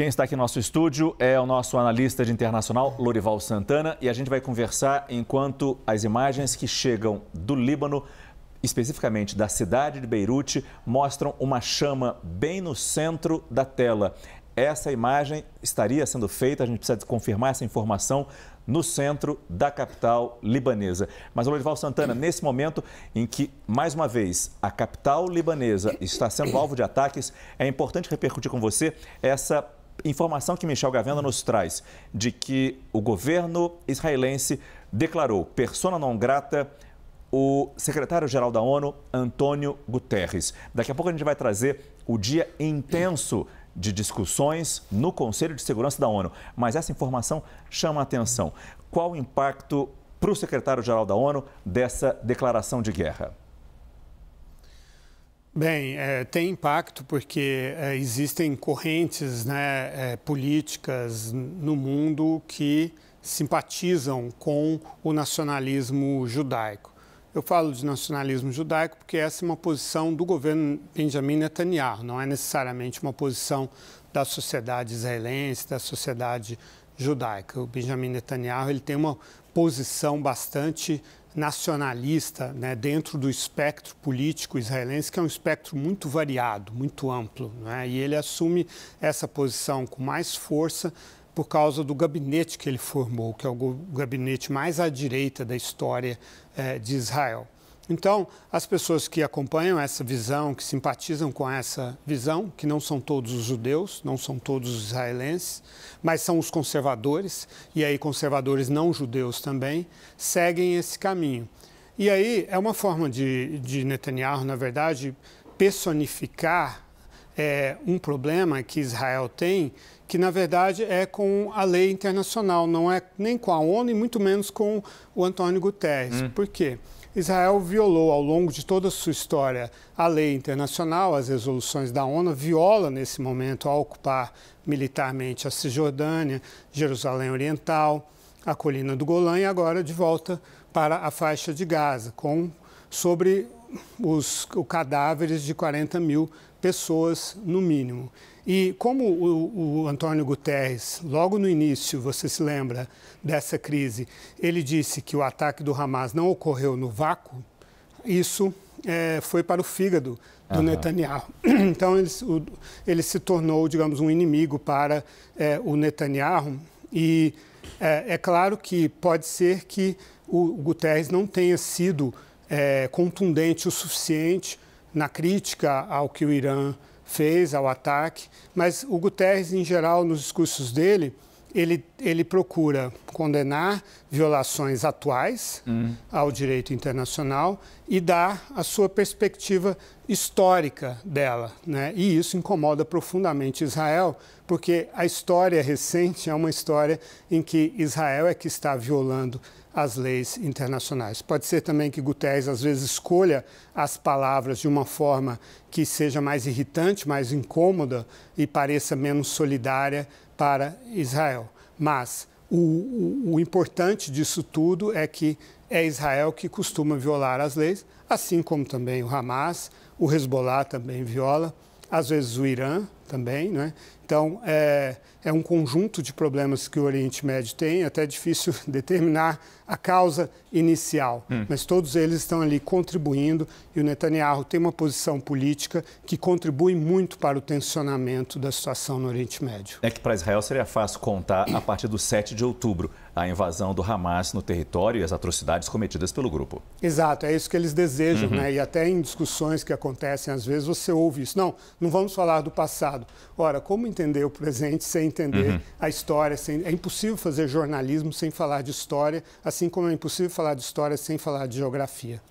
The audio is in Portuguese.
Quem está aqui no nosso estúdio é o nosso analista de internacional, Lorival Santana, e a gente vai conversar enquanto as imagens que chegam do Líbano, especificamente da cidade de Beirute, mostram uma chama bem no centro da tela. Essa imagem estaria sendo feita, a gente precisa confirmar essa informação, no centro da capital libanesa. Mas, Lorival Santana, nesse momento em que, mais uma vez, a capital libanesa está sendo alvo de ataques, é importante repercutir com você essa informação que Michel Gavenda nos traz de que o governo israelense declarou persona non grata o secretário-geral da ONU, Antônio Guterres. Daqui a pouco a gente vai trazer o dia intenso de discussões no Conselho de Segurança da ONU. Mas essa informação chama a atenção. Qual o impacto para o secretário-geral da ONU dessa declaração de guerra? Bem, é, tem impacto porque é, existem correntes né, é, políticas no mundo que simpatizam com o nacionalismo judaico. Eu falo de nacionalismo judaico porque essa é uma posição do governo Benjamin Netanyahu, não é necessariamente uma posição da sociedade israelense, da sociedade judaica. O Benjamin Netanyahu ele tem uma posição bastante nacionalista né, dentro do espectro político israelense, que é um espectro muito variado, muito amplo. Né? E ele assume essa posição com mais força por causa do gabinete que ele formou, que é o gabinete mais à direita da história eh, de Israel. Então, as pessoas que acompanham essa visão, que simpatizam com essa visão, que não são todos os judeus, não são todos os israelenses, mas são os conservadores, e aí conservadores não judeus também, seguem esse caminho. E aí é uma forma de, de Netanyahu, na verdade, personificar é, um problema que Israel tem que na verdade é com a lei internacional, não é nem com a ONU e muito menos com o Antônio Guterres. Hum. Por quê? Israel violou ao longo de toda a sua história a lei internacional, as resoluções da ONU, viola nesse momento ao ocupar militarmente a Cisjordânia, Jerusalém Oriental, a colina do Golã e agora de volta para a faixa de Gaza, com sobre os cadáveres de 40 mil pessoas, no mínimo. E como o, o, Antônio Guterres, logo no início, você se lembra dessa crise, ele disse que o ataque do Hamas não ocorreu no vácuo, isso é, foi para o fígado do uhum. Netanyahu. Então, ele, o, ele, se tornou, digamos, um inimigo para é, o Netanyahu. E é, é claro que pode ser que o Guterres não tenha sido é, contundente o suficiente na crítica ao que o Irã fez, ao ataque. Mas o Guterres, em geral, nos discursos dele, ele, ele procura condenar violações atuais uhum. ao direito internacional e dar a sua perspectiva histórica dela. Né? E isso incomoda profundamente Israel, porque a história recente é uma história em que Israel é que está violando as leis internacionais. Pode ser também que Guterres às vezes escolha as palavras de uma forma que seja mais irritante, mais incômoda e pareça menos solidária para Israel. Mas o, o, o importante disso tudo é que é Israel que costuma violar as leis, assim como também o Hamas, o Hezbollah também viola, às vezes o Irã, também. Né? Então, é, é um conjunto de problemas que o Oriente Médio tem, é até difícil determinar a causa inicial, hum. mas todos eles estão ali contribuindo e o Netanyahu tem uma posição política que contribui muito para o tensionamento da situação no Oriente Médio. É que para Israel seria fácil contar a partir do 7 de outubro a invasão do Hamas no território e as atrocidades cometidas pelo grupo. Exato, é isso que eles desejam, uhum. né? E até em discussões que acontecem às vezes você ouve isso. Não, não vamos falar do passado passado. Ora, como entender o presente sem entender uhum. a história? Sem... É impossível fazer jornalismo sem falar de história, assim como é impossível falar de história sem falar de geografia.